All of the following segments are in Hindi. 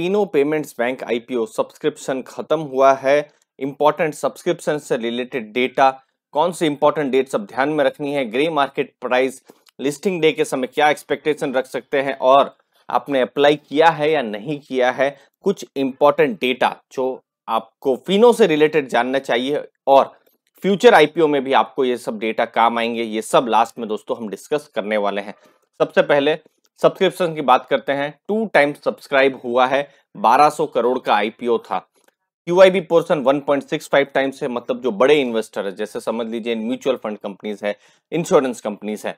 Fino Payments Bank IPO subscription खत्म हुआ है इंपॉर्टेंट सब्सक्रिप्शन से रिलेटेड डेटा कौन से इंपॉर्टेंट डेट सब ध्यान में रखनी है grey market price listing day के समय क्या एक्सपेक्टेशन रख सकते हैं और आपने अप्लाई किया है या नहीं किया है कुछ इंपॉर्टेंट डेटा जो आपको फिनो से रिलेटेड जानना चाहिए और फ्यूचर आईपीओ में भी आपको ये सब डेटा काम आएंगे ये सब लास्ट में दोस्तों हम डिस्कस करने वाले हैं सबसे पहले सब्सक्रिप्शन की बात करते हैं टू टाइम सब्सक्राइब हुआ है 1200 करोड़ का आईपीओ था क्यूआईबी पोर्शन 1.65 टाइम्स है मतलब जो बड़े इन्वेस्टर है जैसे समझ लीजिए म्यूचुअल फंड कंपनीज है इंश्योरेंस कंपनीज है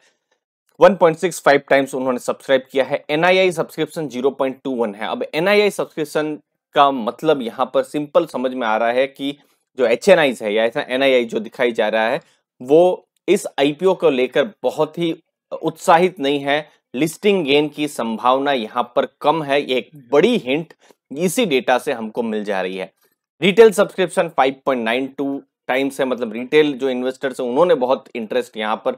1.65 टाइम्स उन्होंने सब्सक्राइब किया है एनआईआई सब्सक्रिप्शन 0.21 है अब एनआईआई सब्सक्रिप्शन का मतलब यहाँ पर सिंपल समझ में आ रहा है कि जो एच है या आई जो दिखाई जा रहा है वो इस आईपीओ को लेकर बहुत ही उत्साहित नहीं है लिस्टिंग गेन की संभावना यहाँ पर कम है ये एक हम्म। बड़ी हिंट इसी डेटा से हमको मिल जा रही है रिटेल सब्सक्रिप्शन 5.92 टाइम्स है मतलब रिटेल जो इन्वेस्टर्स हैं उन्होंने बहुत इंटरेस्ट यहाँ पर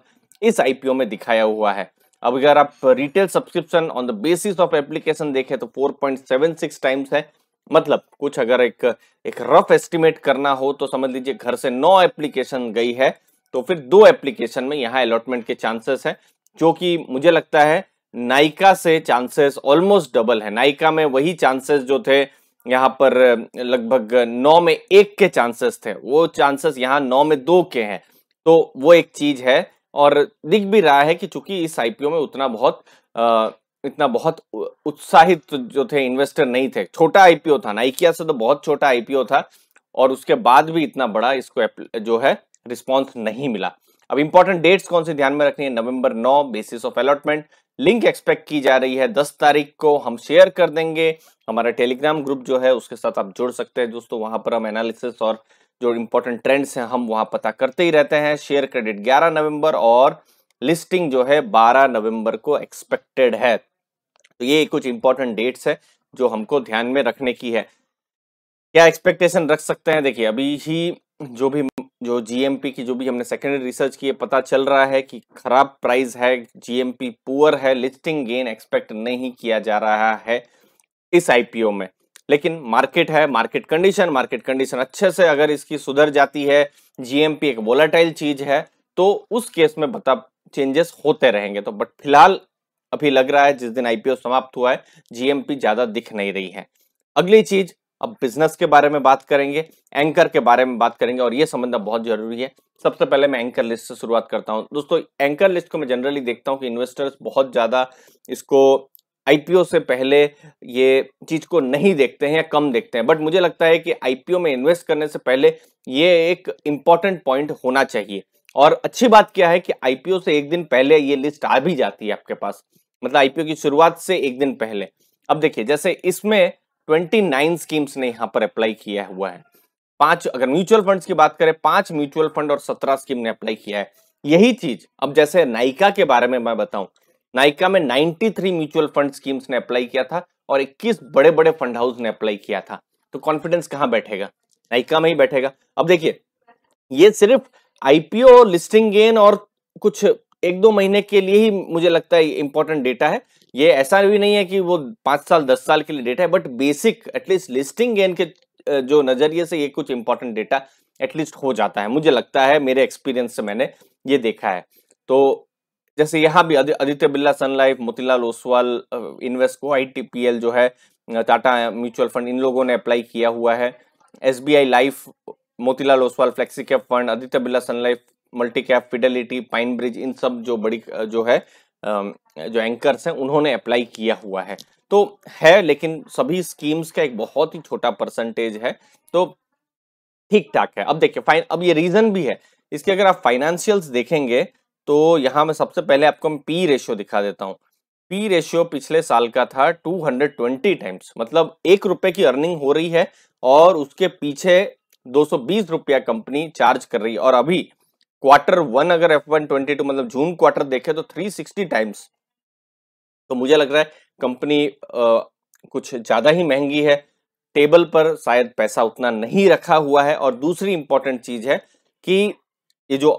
इस आईपीओ में दिखाया हुआ है अब अगर आप retail subscription on the basis of application देखें तो 4.76 टाइम्स है मतलब कुछ अगर एक एक रफ एस्टिमेट करना हो तो समझ लीजिए घर से नौ एप्लीकेशन गई है तो फिर दो एप्लीकेशन में यहाँ अलॉटमेंट के चांसेस हैं जो कि मुझे लगता है नाइका से चांसेस ऑलमोस्ट डबल है नाइका में वही चांसेस जो थे यहाँ पर लगभग नौ में एक के चांसेस थे वो चांसेस यहाँ नौ में दो के हैं तो वो एक चीज है और दिख भी रहा है कि चूंकि इस आईपीओ में उतना बहुत आ, इतना बहुत उत्साहित जो थे इन्वेस्टर नहीं थे छोटा आईपीओ था नाइकिया से तो बहुत छोटा आईपीओ था और उसके बाद भी इतना बड़ा इसको जो है रिस्पॉन्स नहीं मिला अब इंपॉर्टेंट डेट्स कौन से ध्यान में रखनी है नवंबर 9 basis of allotment link expect की जा रही है दस तारीख को हम शेयर कर देंगे हमारा टेलीग्राम ग्रुप जो है उसके साथ आप जुड़ सकते हैं दोस्तों वहां पर हम एनालिसिस और जो इम्पोर्टेंट ट्रेंड्स हैं हम वहां पता करते ही रहते हैं शेयर क्रेडिट 11 नवंबर और लिस्टिंग जो है 12 नवंबर को एक्सपेक्टेड है तो ये कुछ इंपॉर्टेंट डेट्स है जो हमको ध्यान में रखने की है क्या एक्सपेक्टेशन रख सकते हैं देखिए अभी ही जो भी जो जीएमपी की जो भी हमने सेकेंडरी रिसर्च की है पता चल रहा है कि खराब प्राइस है जीएमपी पुअर है लिस्टिंग गेन एक्सपेक्ट नहीं किया जा रहा है इस आईपीओ में लेकिन मार्केट है मार्केट कंडीशन मार्केट कंडीशन अच्छे से अगर इसकी सुधर जाती है जीएमपी एक वोलाटाइल चीज है तो उस केस में बता चेंजेस होते रहेंगे तो बट फिलहाल अभी लग रहा है जिस दिन आईपीओ समाप्त हुआ है जीएमपी ज्यादा दिख नहीं रही है अगली चीज अब बिजनेस के बारे में बात करेंगे एंकर के बारे में बात करेंगे और ये समझना बहुत जरूरी है सबसे पहले मैं एंकर लिस्ट से शुरुआत करता हूँ दोस्तों एंकर लिस्ट को मैं जनरली देखता हूँ कि इन्वेस्टर्स बहुत ज़्यादा इसको आईपीओ से पहले ये चीज़ को नहीं देखते हैं या कम देखते हैं बट मुझे लगता है कि आईपीओ में इन्वेस्ट करने से पहले ये एक इम्पॉर्टेंट पॉइंट होना चाहिए और अच्छी बात क्या है कि आईपीओ से एक दिन पहले ये लिस्ट आ भी जाती है आपके पास मतलब आईपीओ की शुरुआत से एक दिन पहले अब देखिए जैसे इसमें 29 स्कीम्स ने यहां पर अप्लाई किया हुआ है पांच अगर म्यूचुअल फंड्स की बात करें पांच म्यूचुअल फंड और सत्रह स्कीम ने अप्लाई किया है यही चीज अब जैसे नाइका के बारे में मैं बताऊं नाइका में 93 म्यूचुअल फंड स्कीम्स ने अप्लाई किया था और 21 बड़े बड़े फंड हाउस ने अप्लाई किया था तो कॉन्फिडेंस कहां बैठेगा नाइका में ही बैठेगा अब देखिए ये सिर्फ आईपीओ लिस्टिंग गेन और कुछ एक दो महीने के लिए ही मुझे लगता है इंपॉर्टेंट डेटा है ये ऐसा भी नहीं है कि वो पांच साल दस साल के लिए डेटा है but basic at least listing gain के जो नज़रिए से ये कुछ इंपॉर्टेंट डेटा एटलीस्ट हो जाता है मुझे लगता है मेरे एक्सपीरियंस से मैंने ये देखा है तो जैसे यहाँ भी आदित्य बिरला सनलाइफ मोतीलाल ओसवाल इन्वेस्टको आई जो है टाटा म्यूचुअल फंड इन लोगों ने अप्लाई किया हुआ है S B I life Motilal Oswal flexi cap fund Aditya Birla Sun Life multi cap Fidelity Pine Bridge इन सब जो बड़ी जो है जो एंकर्स हैं उन्होंने अप्लाई किया हुआ है तो है लेकिन सभी स्कीम्स का एक बहुत ही छोटा परसेंटेज है तो ठीक ठाक है अब देखिए फाइन अब ये रीजन भी है इसके अगर आप फाइनेंशियल्स देखेंगे तो यहाँ मैं सबसे पहले आपको मैं पी रेशियो दिखा देता हूँ पी रेशियो पिछले साल का था 220 टाइम्स मतलब एक रुपए की अर्निंग हो रही है और उसके पीछे दो रुपया कंपनी चार्ज कर रही है और अभी क्वार्टर वन अगर एफ वन ट्वेंटी टू मतलब जून क्वार्टर देखे तो थ्री सिक्सटी टाइम्स तो मुझे लग रहा है कंपनी कुछ ज़्यादा ही महंगी है टेबल पर शायद पैसा उतना नहीं रखा हुआ है और दूसरी इंपॉर्टेंट चीज़ है कि ये जो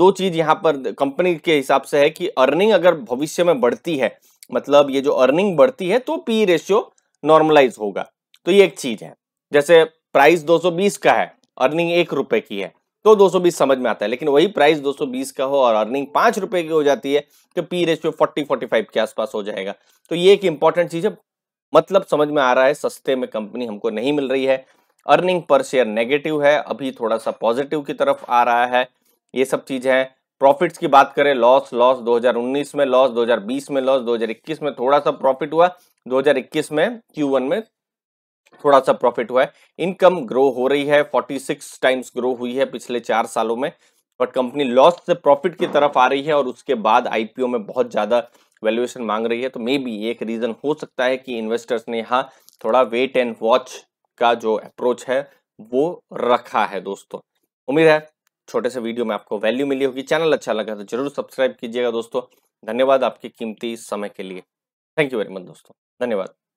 दो चीज़ यहाँ पर कंपनी के हिसाब से है कि अर्निंग अगर भविष्य में बढ़ती है मतलब ये जो अर्निंग बढ़ती है तो पी रेशियो नॉर्मलाइज होगा तो ये एक चीज़ है जैसे प्राइस 220 का है अर्निंग एक रुपए की है तो 220 समझ में आता है लेकिन वही प्राइस 220 का हो और अर्निंग पांच रुपए की हो जाती है तो पी रेशियो 40 45 के आसपास हो जाएगा तो ये एक इंपॉर्टेंट चीज है मतलब समझ में आ रहा है सस्ते में कंपनी हमको नहीं मिल रही है अर्निंग पर शेयर नेगेटिव है अभी थोड़ा सा पॉजिटिव की तरफ आ रहा है ये सब चीज़ है प्रॉफिट्स की बात करें लॉस लॉस 2019 में लॉस 2020 में लॉस 2021 में थोड़ा सा प्रॉफिट हुआ 2021 में Q1 में थोड़ा सा प्रॉफिट हुआ है इनकम ग्रो हो रही है 46 टाइम्स ग्रो हुई है पिछले चार सालों में बट कंपनी लॉस से प्रॉफिट की तरफ आ रही है और उसके बाद आईपीओ में बहुत ज़्यादा वैल्यूएशन मांग रही है तो मे बी एक रीज़न हो सकता है कि इन्वेस्टर्स ने यहाँ थोड़ा वेट एंड वॉच का जो अप्रोच है वो रखा है दोस्तों उम्मीद है छोटे से वीडियो में आपको वैल्यू मिली होगी चैनल अच्छा लगा तो जरूर सब्सक्राइब कीजिएगा दोस्तों धन्यवाद आपके कीमती समय के लिए थैंक यू वेरी मच दोस्तों धन्यवाद